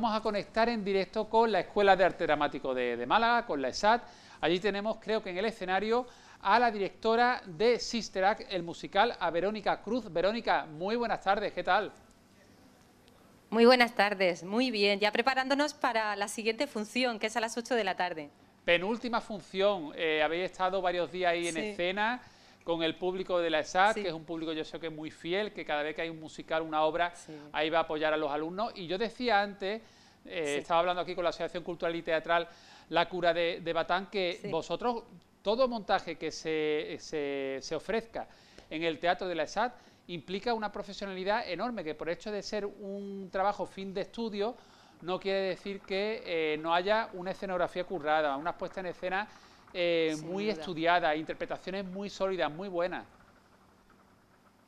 vamos a conectar en directo con la Escuela de Arte Dramático de, Málaga, con la ESAT. Allí tenemos, creo que en el escenario, a la directora de Sister Act, el musical, a Verónica Cruz. Verónica, muy buenas tardes, ¿qué tal? Muy buenas tardes, muy bien. Ya preparándonos para la siguiente función, que es a las 8 de la tarde. Penúltima función, eh, habéis estado varios días ahí en escena con el público de la ESAT, que es un público yo sé que es muy fiel, que cada vez que hay un musical, una obra, ahí va a apoyar a los alumnos. Y yo decía antes, eh, estaba hablando aquí con la Asociación Cultural y Teatral La Cura de, Batán, que vosotros, todo montaje que se, ofrezca en el teatro de la ESAT, implica una profesionalidad enorme, que por hecho de ser un trabajo fin de estudio, no quiere decir que eh, no haya una escenografía currada, una puestas en escena eh, muy estudiada, interpretaciones muy sólidas, muy buenas.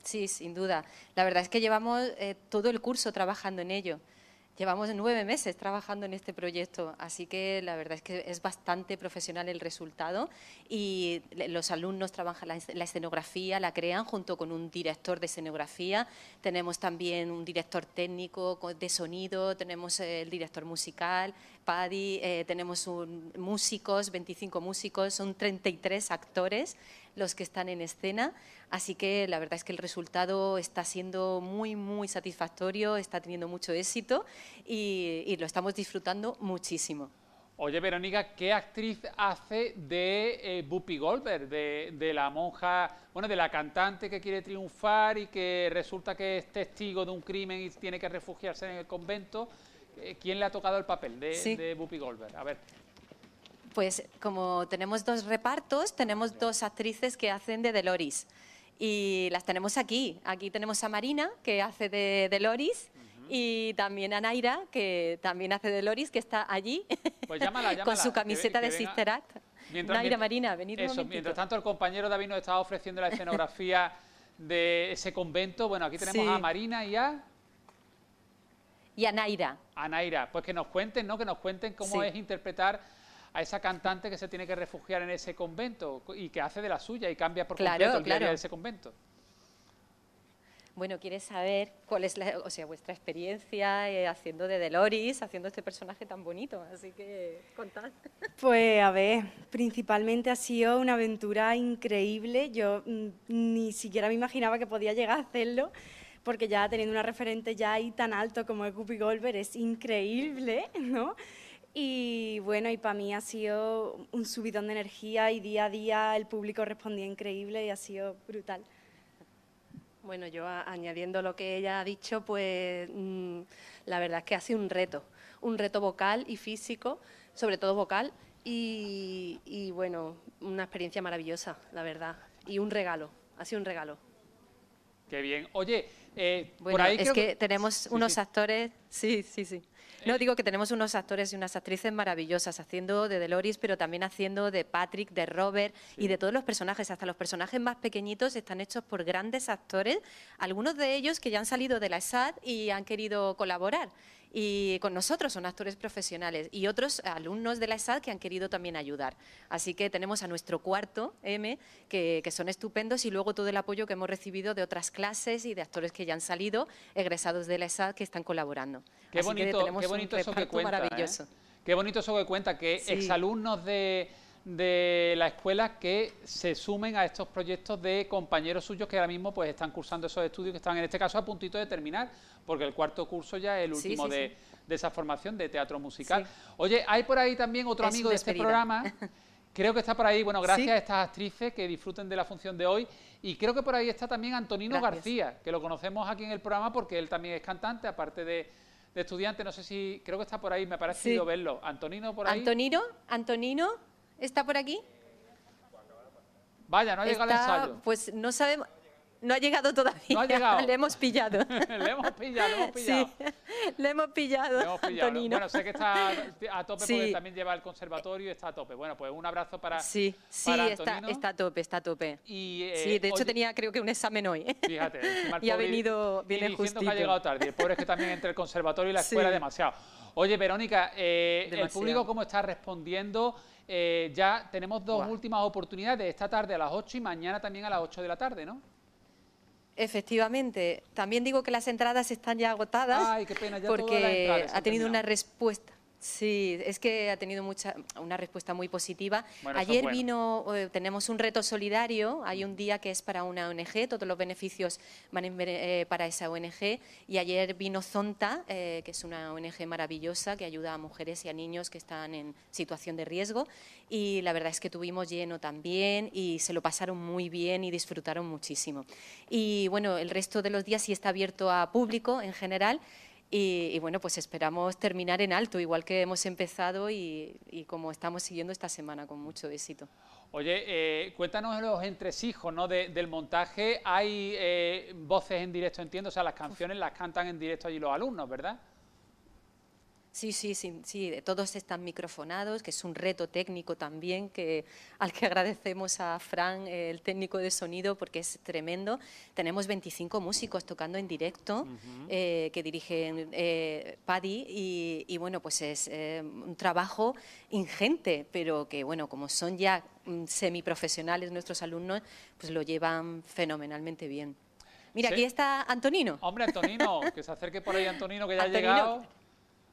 Sí, sin duda. La verdad es que llevamos eh, todo el curso trabajando en ello. Llevamos nueve meses trabajando en este proyecto, así que la verdad es que es bastante profesional el resultado y los alumnos trabajan la escenografía, la crean junto con un director de escenografía, tenemos también un director técnico de sonido, tenemos eh, el director musical, Paddy, eh, tenemos músicos, 25 músicos, son 33 actores, los que están en escena. Así que la verdad es que el resultado está siendo muy, muy satisfactorio, está teniendo mucho éxito y, lo estamos disfrutando muchísimo. Oye, Verónica, ¿qué actriz hace de Bupi eh, Goldberg, de, la monja, bueno, de la cantante que quiere triunfar y que resulta que es testigo de un crimen y tiene que refugiarse en el convento? Eh, ¿Quién le ha tocado el papel de, de Bupi Goldberg? A ver pues como tenemos dos repartos, tenemos dos actrices que hacen de Deloris. Y las tenemos aquí. Aquí tenemos a Marina, que hace de Deloris, y también a Naira, que también hace de Deloris, que está allí, pues llámala, con su camiseta de Sister Act. Naira, Marina, venid eso, Mientras tanto, el compañero David nos estaba ofreciendo la escenografía de ese convento. Bueno, aquí tenemos a Marina y a... Y a Naira. A Naira. Pues que nos cuenten, ¿no? Que nos cuenten cómo es interpretar a esa cantante que se tiene que refugiar en ese convento y que hace de la suya y cambia por completo el de ese convento. Bueno, ¿quieres saber cuál es la, o sea, vuestra experiencia eh, haciendo de Deloris, haciendo este personaje tan bonito? Así que contad. Pues a ver, principalmente ha sido una aventura increíble. Yo mm, ni siquiera me imaginaba que podía llegar a hacerlo, porque ya teniendo una referente ya ahí tan alto como es Guppy Goldberg es increíble, ¿no? Y bueno, y para mí ha sido un subidón de energía y día a día el público respondía increíble y ha sido brutal. Bueno, yo añadiendo lo que ella ha dicho, pues mm, la verdad es que ha sido un reto, un reto vocal y físico, sobre todo vocal, y, bueno, una experiencia maravillosa, la verdad, y un regalo, ha sido un regalo. Qué bien. Oye, eh, es que tenemos unos actores, sí, sí, sí. No, digo que tenemos unos actores y unas actrices maravillosas haciendo de Deloris, pero también haciendo de Patrick, de Robert y de todos los personajes. Hasta los personajes más pequeñitos están hechos por grandes actores, algunos de ellos que ya han salido de la SAD y han querido colaborar y con nosotros son actores profesionales y otros alumnos de la ESAD que han querido también ayudar. Así que tenemos a nuestro cuarto M, que, son estupendos, y luego todo el apoyo que hemos recibido de otras clases y de actores que ya han salido, egresados de la ESAD, que están colaborando. Qué bonito, eso que cuenta, ¿eh? Qué bonito eso que cuenta, que exalumnos de de la escuela que se sumen a estos proyectos de compañeros suyos que ahora mismo pues están cursando esos estudios que están en este caso a puntito de terminar, porque el cuarto curso ya es el último de, esa formación de teatro musical. Oye, hay por ahí también otro amigo de este programa. Creo que está por ahí, bueno, gracias a estas actrices que disfruten de la función de hoy. Y creo que por ahí está también Antonino García, que lo conocemos aquí en el programa porque él también es cantante, aparte de, de estudiante. No sé si, creo que está por ahí, me ha parecido verlo. Antonino por ahí. Antonino, Antonino ¿Está por aquí? Vaya, no ha llegado el ensayo. Pues no sabemos... No ha llegado todavía. No ha llegado. Le hemos pillado. le hemos pillado, le hemos pillado. Sí, le hemos pillado, Antonino. Bueno, sé que está a tope porque también lleva el conservatorio y está a tope. Bueno, pues un abrazo para Sí, sí, Está, a tope, está a tope. sí, eh, de hecho tenía creo que un examen hoy. Fíjate. Y ha venido, bien. y justito. que ha llegado tarde. El pobre es que también entre el conservatorio y la escuela demasiado. Oye, Verónica, eh, ¿el público cómo está respondiendo? Eh, ya tenemos dos últimas oportunidades, esta tarde a las 8 y mañana también a las 8 de la tarde, ¿no? Efectivamente. También digo que las entradas están ya agotadas. Ay, qué pena, ya porque ha tenido una respuesta Sí, es que ha tenido mucha, una respuesta muy positiva. Ayer vino, tenemos un reto solidario, hay un día que es para una ONG, todos los beneficios van eh, para esa ONG y ayer vino Zonta, eh, que es una ONG maravillosa que ayuda a mujeres y a niños que están en situación de riesgo y la verdad es que tuvimos lleno también y se lo pasaron muy bien y disfrutaron muchísimo. Y bueno, el resto de los días sí está abierto a público en general. Y, bueno, pues esperamos terminar en alto, igual que hemos empezado y, como estamos siguiendo esta semana con mucho éxito. Oye, eh, cuéntanos los entresijos ¿no? del montaje. Hay eh, voces en directo, entiendo, o sea, las canciones las cantan en directo allí los alumnos, ¿verdad? Sí, sí, sí, sí, todos están microfonados, que es un reto técnico también, que, al que agradecemos a Fran, el técnico de sonido, porque es tremendo. Tenemos 25 músicos tocando en directo, eh, que dirigen eh, Paddy, y, bueno, pues es eh, un trabajo ingente, pero que bueno, como son ya mm, semiprofesionales nuestros alumnos, pues lo llevan fenomenalmente bien. Mira, aquí está Antonino. Hombre, Antonino, que se acerque por ahí Antonino, que ya ha llegado.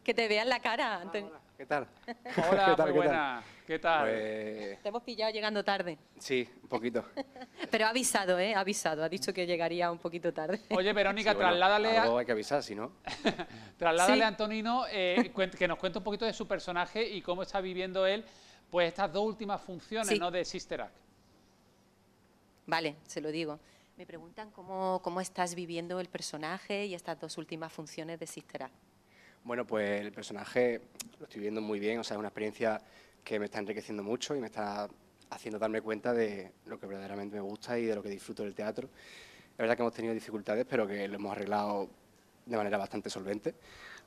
Que te vean la cara, ah, hola. ¿Qué tal? Hola, muy buena. ¿Qué tal? Pues... Te hemos pillado llegando tarde. Sí, un poquito. pero ha avisado, ¿eh? Ha avisado. Ha dicho que llegaría un poquito tarde. Oye, Verónica, trasládale hay que avisar, si no... trasládale a Antonino eh, que nos cuente un poquito de su personaje y cómo está viviendo él pues estas dos últimas funciones ¿no? de Sister Act. Vale, se lo digo. Me preguntan cómo, cómo estás viviendo el personaje y estas dos últimas funciones de Sister Act. Bueno, pues el personaje lo estoy viendo muy bien, o sea, es una experiencia que me está enriqueciendo mucho y me está haciendo darme cuenta de lo que verdaderamente me gusta y de lo que disfruto del teatro. Es verdad que hemos tenido dificultades, pero que lo hemos arreglado de manera bastante solvente.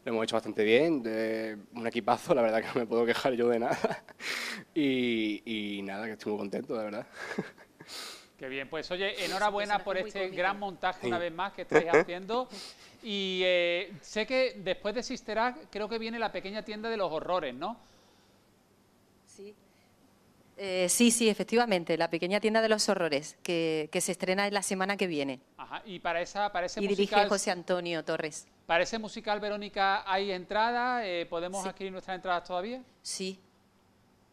Lo hemos hecho bastante bien, de un equipazo, la verdad que no me puedo quejar yo de nada. Y, y nada, que estoy muy contento, la verdad. Qué bien, pues oye, enhorabuena este por este gran montaje una vez más que estáis haciendo. Y eh, sé que después de Sister creo que viene la pequeña tienda de los horrores, ¿no? Sí. Eh, sí, efectivamente, la pequeña tienda de los horrores, que, se estrena la semana que viene. Ajá, y para, esa, ese y José Antonio Torres. Para ese musical, Verónica, ¿hay entrada? Eh, ¿Podemos adquirir nuestras entradas todavía? Sí.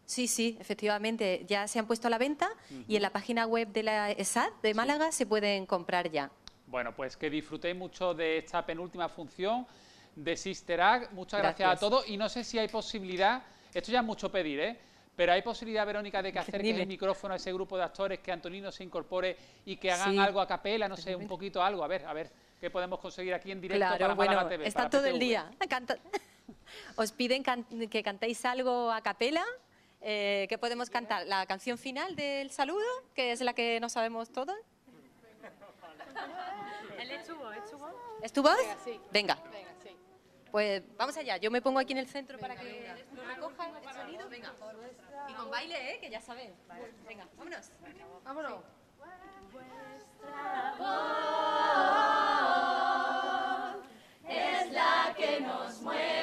Sí, sí, efectivamente, ya se han puesto a la venta y en la página web de la ESAD de Málaga se pueden comprar ya. Bueno, pues que disfrutéis mucho de esta penúltima función de Act, Muchas gracias. a todos. Y no sé si hay posibilidad, esto ya es mucho pedir, ¿eh? Pero hay posibilidad, Verónica, de que acerque el micrófono a ese grupo de actores, que Antonino se incorpore y que hagan algo a capela, no sé, un poquito algo. A ver, a ver, ¿qué podemos conseguir aquí en directo para bueno, TV? Está todo el día. Os piden que cantéis algo a capela. que eh, ¿Qué podemos cantar? ¿La canción final del saludo, que es la que no sabemos todos? El estuvo? ¿Estuvo? ¿Estuvo? Venga. Pues vamos allá, yo me pongo aquí en el centro para que nos lo recojan el sonido. Venga. Y con baile, ¿eh? que ya saben. Venga, vámonos. Vámonos. Vuestra es la que nos mueve.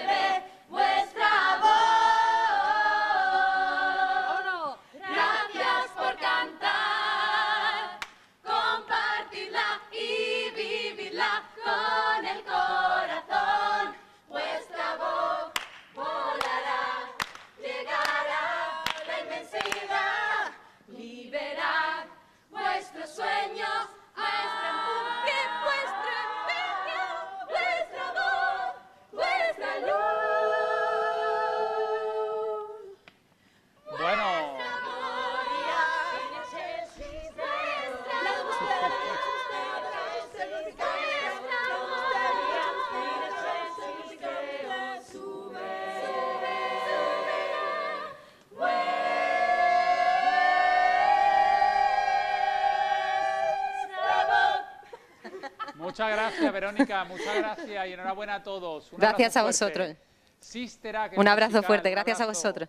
Muchas gracias, Verónica. Muchas gracias y enhorabuena a todos. gracias a vosotros. un abrazo fuerte. Gracias a vosotros.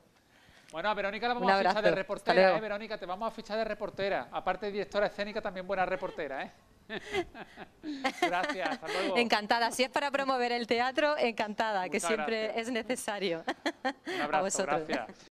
Bueno, a Verónica la vamos a fichar de reportera, ¿eh, Verónica? Te vamos a fichar de reportera. Aparte de directora escénica, también buena reportera, ¿eh? Gracias, hasta luego. Encantada, si es para promover el teatro, encantada, que siempre es necesario. Un abrazo, a vosotros. gracias.